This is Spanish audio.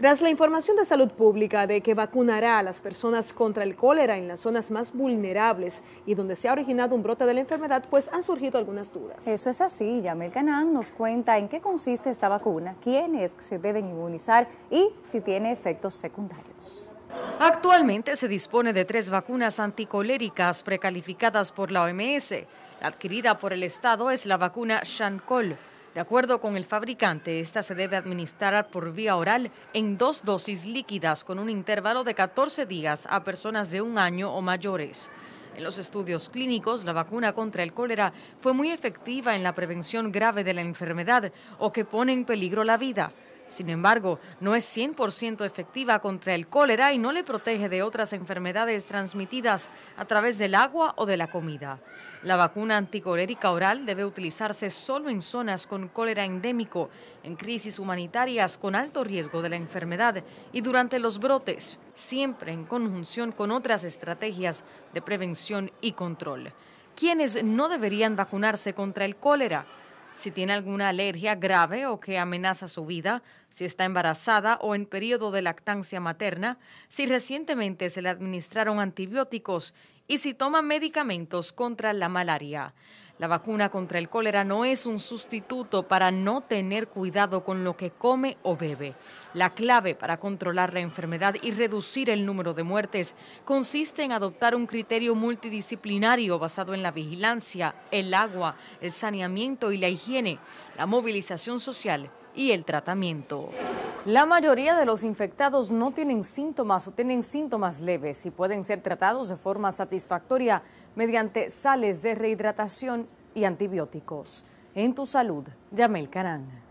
Tras la información de salud pública de que vacunará a las personas contra el cólera en las zonas más vulnerables y donde se ha originado un brote de la enfermedad, pues han surgido algunas dudas. Eso es así. Yamel Canán nos cuenta en qué consiste esta vacuna, quiénes se deben inmunizar y si tiene efectos secundarios. Actualmente se dispone de tres vacunas anticoléricas precalificadas por la OMS. La adquirida por el Estado es la vacuna Shancol de acuerdo con el fabricante, esta se debe administrar por vía oral en dos dosis líquidas con un intervalo de 14 días a personas de un año o mayores. En los estudios clínicos, la vacuna contra el cólera fue muy efectiva en la prevención grave de la enfermedad o que pone en peligro la vida. Sin embargo, no es 100% efectiva contra el cólera y no le protege de otras enfermedades transmitidas a través del agua o de la comida. La vacuna anticolérica oral debe utilizarse solo en zonas con cólera endémico, en crisis humanitarias con alto riesgo de la enfermedad y durante los brotes, siempre en conjunción con otras estrategias de prevención y control. ¿Quiénes no deberían vacunarse contra el cólera? si tiene alguna alergia grave o que amenaza su vida, si está embarazada o en periodo de lactancia materna, si recientemente se le administraron antibióticos y si toman medicamentos contra la malaria. La vacuna contra el cólera no es un sustituto para no tener cuidado con lo que come o bebe. La clave para controlar la enfermedad y reducir el número de muertes consiste en adoptar un criterio multidisciplinario basado en la vigilancia, el agua, el saneamiento y la higiene, la movilización social y el tratamiento. La mayoría de los infectados no tienen síntomas o tienen síntomas leves y pueden ser tratados de forma satisfactoria mediante sales de rehidratación y antibióticos. En tu salud, Yamel Carán.